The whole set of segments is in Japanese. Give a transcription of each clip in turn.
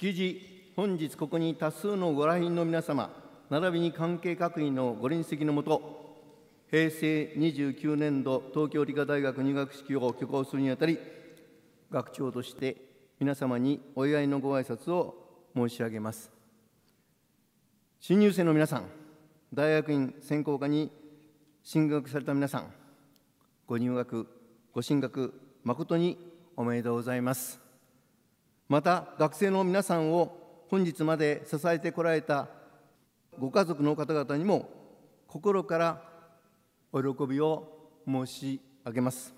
式辞本日ここに多数のご来賓の皆様並びに関係各位のご臨席のもと平成29年度東京理科大学入学式を挙行するにあたり学長として皆様にお祝いのご挨拶を申し上げます新入生の皆さん大学院専攻科に進学された皆さんご入学ご進学誠におめでとうございます。また学生の皆さんを本日まで支えてこられたご家族の方々にも心からお喜びを申し上げます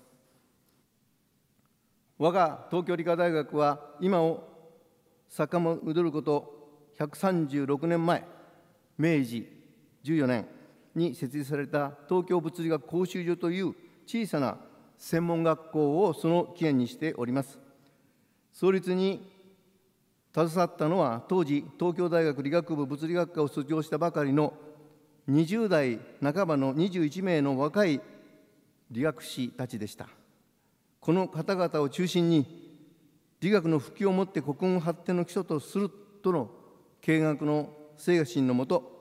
我が東京理科大学は今を遡ること136年前明治14年に設立された東京物理学講習所という小さな専門学校をその起源にしております。創立に携わったのは当時東京大学理学部物理学科を卒業したばかりの20代半ばの21名の若い理学士たちでしたこの方々を中心に理学の普及をもって国運発展の基礎とするとの経営学の精神のもと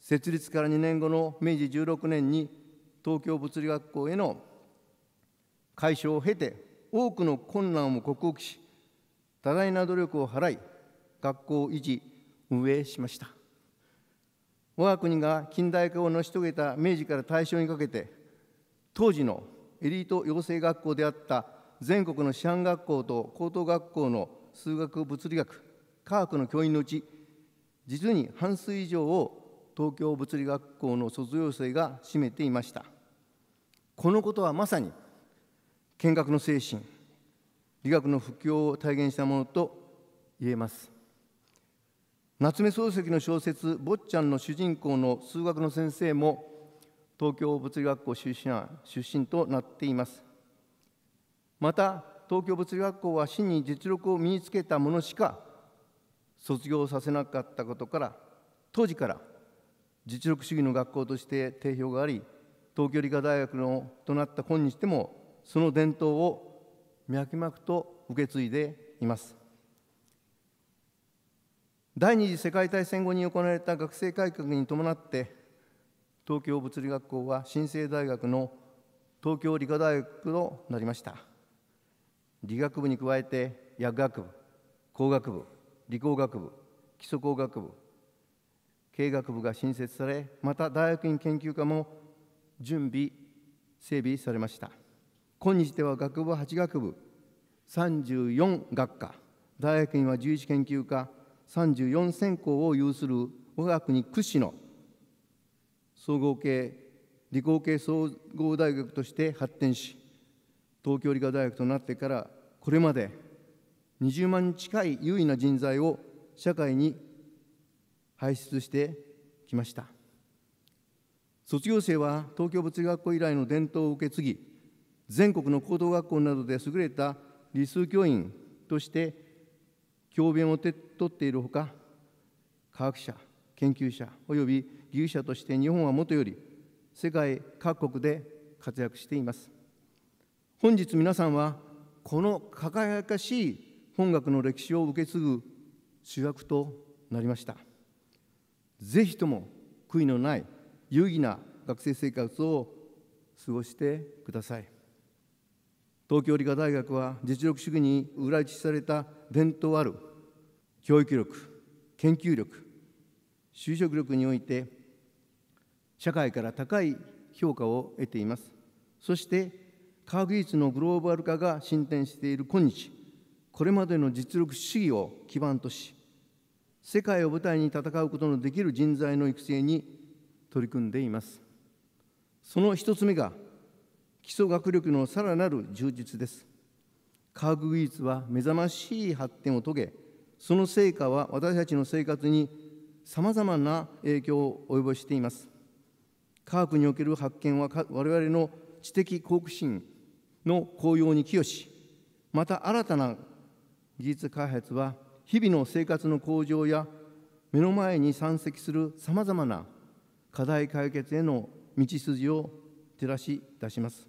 設立から2年後の明治16年に東京物理学校への改称を経て多くの困難を克服し多大な努力を払い学校を維持運営しました我が国が近代化を成し遂げた明治から大正にかけて当時のエリート養成学校であった全国の師範学校と高等学校の数学物理学科学の教員のうち実に半数以上を東京物理学校の卒業生が占めていましたこのことはまさに見学の精神理学の布教を体現したものと言えます夏目漱石の小説「坊ちゃん」の主人公の数学の先生も東京物理学校出身出身となっていますまた東京物理学校は真に実力を身につけた者しか卒業させなかったことから当時から実力主義の学校として定評があり東京理科大学のとなった本にしてもその伝統を脈々と受け継いでいます第二次世界大戦後に行われた学生改革に伴って東京物理学校は新生大学の東京理科大学となりました理学部に加えて薬学部工学部理工学部基礎工学部経学部が新設されまた大学院研究科も準備整備されました今日では学部8学部34学科大学院は11研究科34専攻を有する我が国屈指の総合系理工系総合大学として発展し東京理科大学となってからこれまで20万近い優位な人材を社会に輩出してきました卒業生は東京物理学校以来の伝統を受け継ぎ全国の高等学校などで優れた理数教員として教鞭を取っているほか科学者研究者および技術者として日本はもとより世界各国で活躍しています本日皆さんはこの輝かしい本学の歴史を受け継ぐ主役となりましたぜひとも悔いのない有意義な学生生活を過ごしてください東京理科大学は実力主義に裏打ちされた伝統ある教育力研究力就職力において社会から高い評価を得ていますそして科学技術のグローバル化が進展している今日これまでの実力主義を基盤とし世界を舞台に戦うことのできる人材の育成に取り組んでいますその一つ目が基礎学力のさらなる充実です。科学技術は目覚ましい発展を遂げ、その成果は私たちの生活にさまざまな影響を及ぼしています。科学における発見は我々の知的好奇心の高揚に寄与し、また新たな技術開発は日々の生活の向上や目の前に山積するさまざまな課題解決への道筋を照らし出します。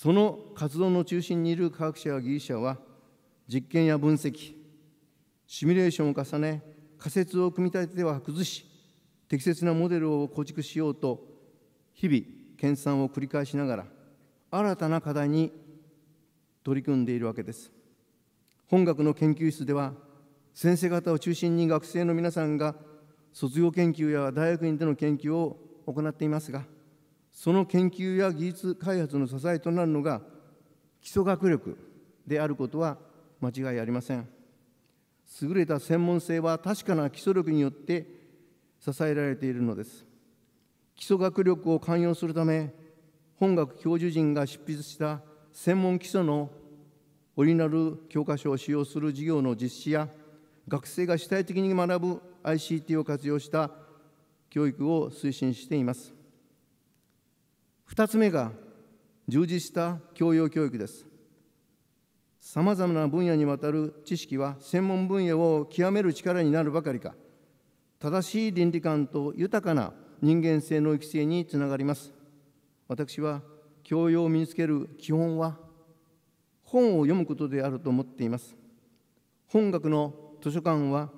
その活動の中心にいる科学者や技術者は実験や分析シミュレーションを重ね仮説を組み立てては崩し適切なモデルを構築しようと日々研鑽を繰り返しながら新たな課題に取り組んでいるわけです本学の研究室では先生方を中心に学生の皆さんが卒業研究や大学院での研究を行っていますがその研究や技術開発の支えとなるのが基礎学力であることは間違いありません優れた専門性は確かな基礎力によって支えられているのです基礎学力を寛容するため本学教授陣が執筆した専門基礎のオリジナル教科書を使用する授業の実施や学生が主体的に学ぶ ICT を活用した教育を推進しています2つ目が充実した教養教育ですさまざまな分野にわたる知識は専門分野を極める力になるばかりか正しい倫理観と豊かな人間性の育成につながります私は教養を身につける基本は本を読むことであると思っています本学の図書館は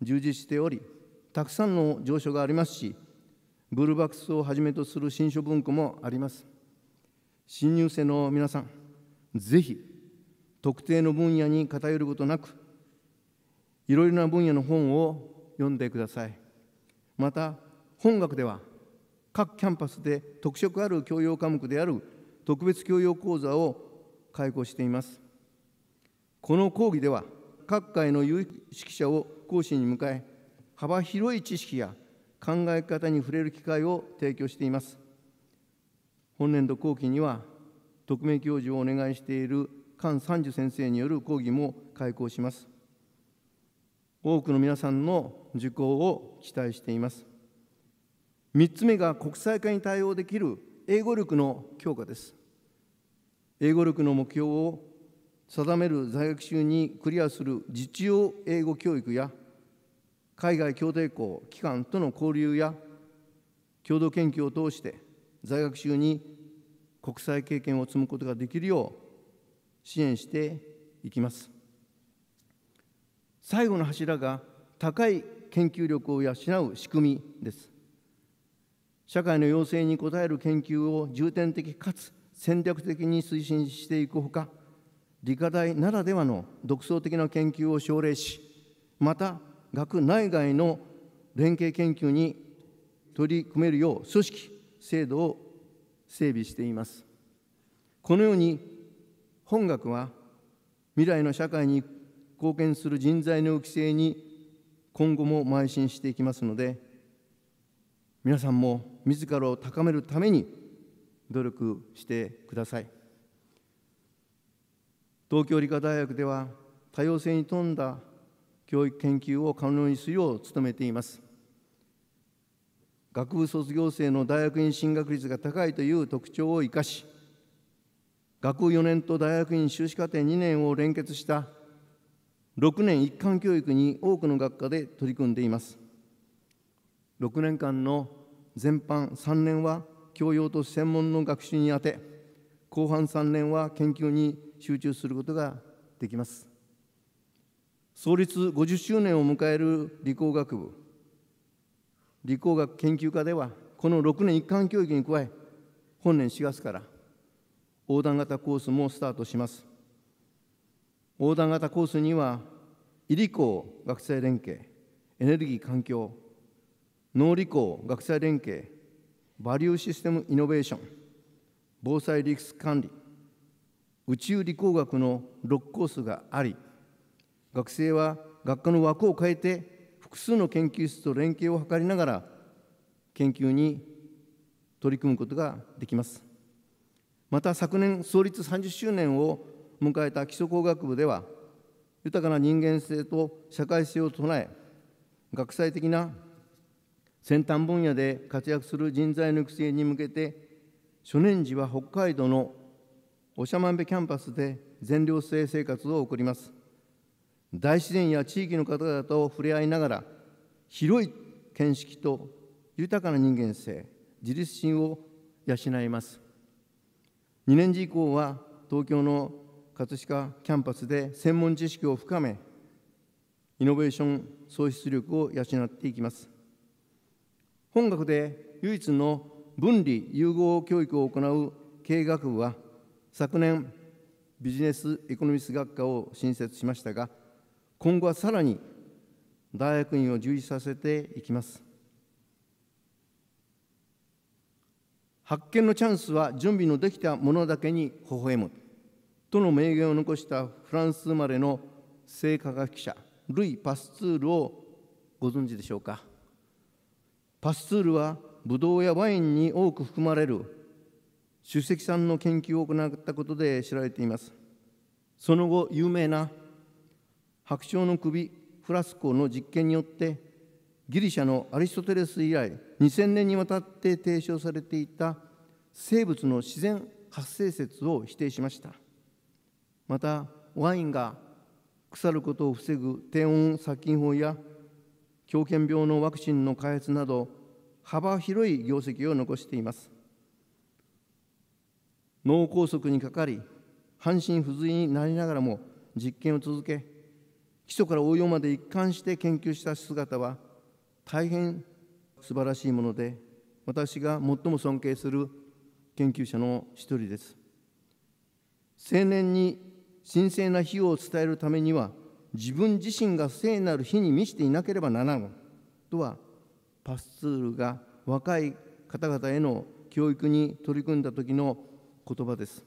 充実しておりたくさんの蔵書がありますしブルーバックスをはじめとする新書文庫もあります。新入生の皆さん、ぜひ特定の分野に偏ることなく、いろいろな分野の本を読んでください。また、本学では各キャンパスで特色ある教養科目である特別教養講座を開講しています。この講義では、各界の有識者を講師に迎え、幅広い知識や考え方に触れる機会を提供しています。本年度後期には、特命教授をお願いしている菅三樹先生による講義も開講します。多くの皆さんの受講を期待しています。3つ目が国際化に対応できる英語力の強化です。英語力の目標を定める在学中にクリアする実用英語教育や海外協定校機関との交流や共同研究を通して在学中に国際経験を積むことができるよう支援していきます最後の柱が高い研究力を養う仕組みです社会の要請に応える研究を重点的かつ戦略的に推進していくほか理科大ならではの独創的な研究を奨励しまた学内外の連携研究に取り組めるよう組織制度を整備していますこのように本学は未来の社会に貢献する人材の育成に今後も邁進していきますので皆さんも自らを高めるために努力してください東京理科大学では多様性に富んだ教育研究を可能にするよう努めています学部卒業生の大学院進学率が高いという特徴を生かし学4年と大学院修士課程2年を連結した6年一貫教育に多くの学科で取り組んでいます6年間の全般3年は教養と専門の学習に充て後半3年は研究に集中することができます創立50周年を迎える理工学部理工学研究科ではこの6年一貫教育に加え本年4月から横断型コースもスタートします横断型コースには医理工学生連携エネルギー環境農理工学生連携バリューシステムイノベーション防災リスク管理宇宙理工学の6コースがあり学生は学科の枠を変えて複数の研究室と連携を図りながら研究に取り組むことができますまた昨年創立30周年を迎えた基礎工学部では豊かな人間性と社会性を唱え学際的な先端分野で活躍する人材の育成に向けて初年時は北海道の長万部キャンパスで全寮制生活を送ります大自然や地域の方々と触れ合いながら広い見識と豊かな人間性自立心を養います2年次以降は東京の葛飾キャンパスで専門知識を深めイノベーション創出力を養っていきます本学で唯一の分離融合教育を行う経営学部は昨年ビジネスエコノミス学科を新設しましたが今後はさらに大学院を充実させていきます発見のチャンスは準備のできたものだけに微笑むとの名言を残したフランス生まれの生化学者ルイ・パスツールをご存知でしょうかパスツールはブドウやワインに多く含まれる席石酸の研究を行ったことで知られていますその後有名な白鳥の首フラスコの実験によってギリシャのアリストテレス以来2000年にわたって提唱されていた生物の自然発生説を否定しましたまたワインが腐ることを防ぐ低温殺菌法や狂犬病のワクチンの開発など幅広い業績を残しています脳梗塞にかかり半身不随になりながらも実験を続け基礎から応用まで一貫して研究した姿は大変素晴らしいもので私が最も尊敬する研究者の一人です青年に神聖な費用を伝えるためには自分自身が聖なる日に満ちていなければならぬとはパスツールが若い方々への教育に取り組んだ時の言葉です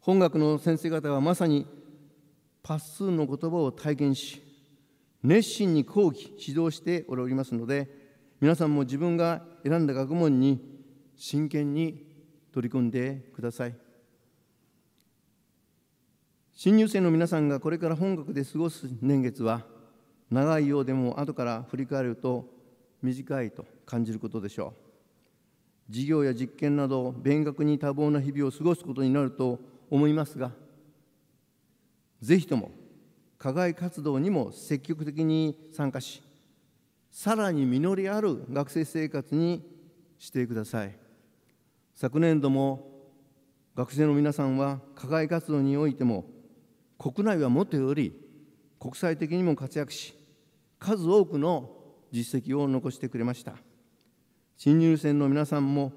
本学の先生方はまさにパス数の言葉を体験し熱心に講義指導しておりますので皆さんも自分が選んだ学問に真剣に取り組んでください新入生の皆さんがこれから本学で過ごす年月は長いようでも後から振り返ると短いと感じることでしょう授業や実験など勉学に多忙な日々を過ごすことになると思いますがぜひとも課外活動にも積極的に参加しさらに実りある学生生活にしてください昨年度も学生の皆さんは課外活動においても国内はもとより国際的にも活躍し数多くの実績を残してくれました新入生の皆さんも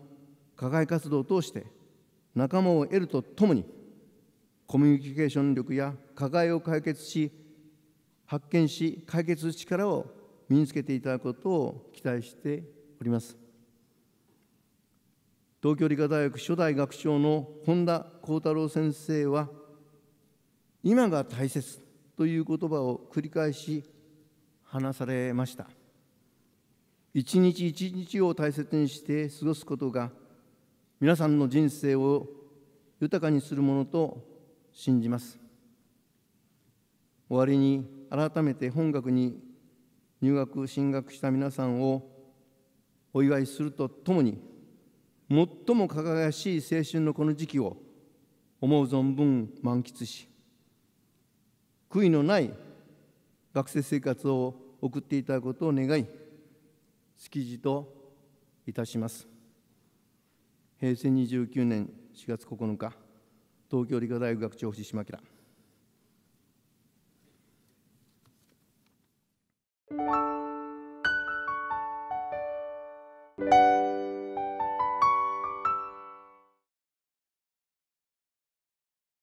課外活動を通して仲間を得るとともにコミュニケーション力や課題を解決し発見し解決力を身につけていただくことを期待しております東京理科大学初代学長の本田幸太郎先生は今が大切という言葉を繰り返し話されました一日一日を大切にして過ごすことが皆さんの人生を豊かにするものと信じます終わりに改めて本学に入学進学した皆さんをお祝いするとともに最も輝かしい青春のこの時期を思う存分満喫し悔いのない学生生活を送っていただくことを願い式辞といたします平成29年4月9日東京理科大学学長藤島明